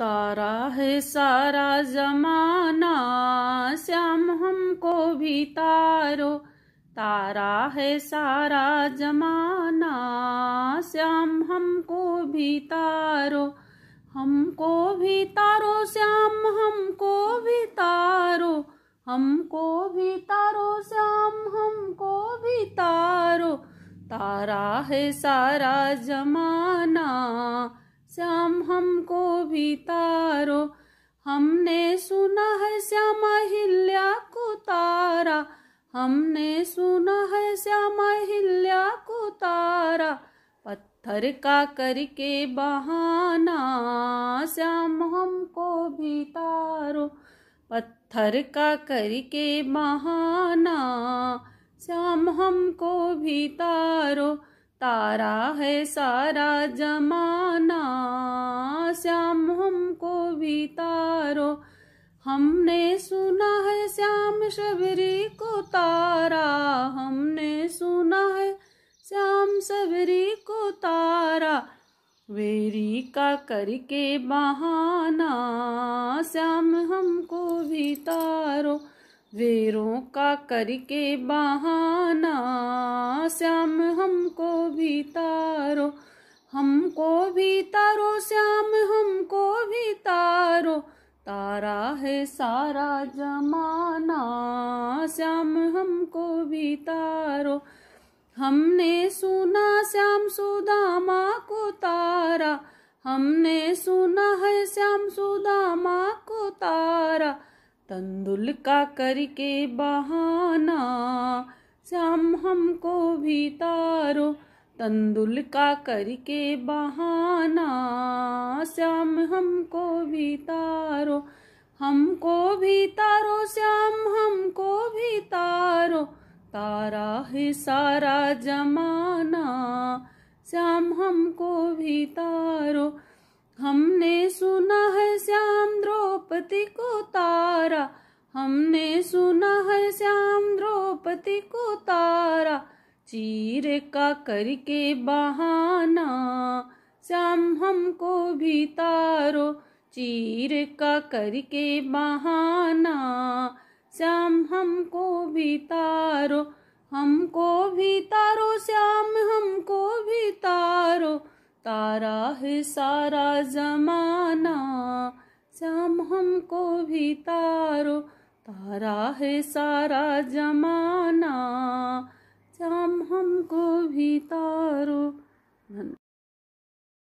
तारा है सारा जमाना श्याम हमको भी तारो तारा है सारा जमाना श्याम हमको भी तारो हमको भी तारो श्याम हमको भी तारो हमको भी तारो श्याम हमको भी तारो तारा है सारा जमाना हमको भी तारो हमने सुना है श्याम हिल्या को तारा हमने सुना है श्याम हिल्या को तारा पत्थर का करके बहाना श्याम हमको भी तारो पत्थर का करके बहाना श्याम हमको भी तारो तारा है सारा जमाना श्याम हमको भी तारो हमने सुना है श्याम शबरी को तारा हमने सुना है श्याम शबरी को तारा वेरी का करके बहाना श्याम हमको भी तारो वेरों का करके बहाना हमको भी तारो हमको भी तारो श्याम हमको भी तारो तारा है सारा जमाना श्याम हमको भी तारो हमने सुना श्याम सुदामा को तारा हमने सुना है श्याम सुदामा को तारा तंदुल का करके बहाना को भी तारो तंदुल का करके बहाना श्याम हमको भी तारो हमको भी तारो श्याम हमको भी तारो तारा है सारा जमाना श्याम हमको भी तारो हमने सुना है श्याम द्रौपदी को तारा हमने सुना है श्याम द्रौपदी को तारा चीर का करके बहाना श्याम हमको भी तारो चीर का करके बहाना श्याम हमको भी तारो हमको भी तारो श्याम हमको भी तारो तारा है सारा जमाना श्याम हमको भी तारो तारा है सारा जमाना को भी तारो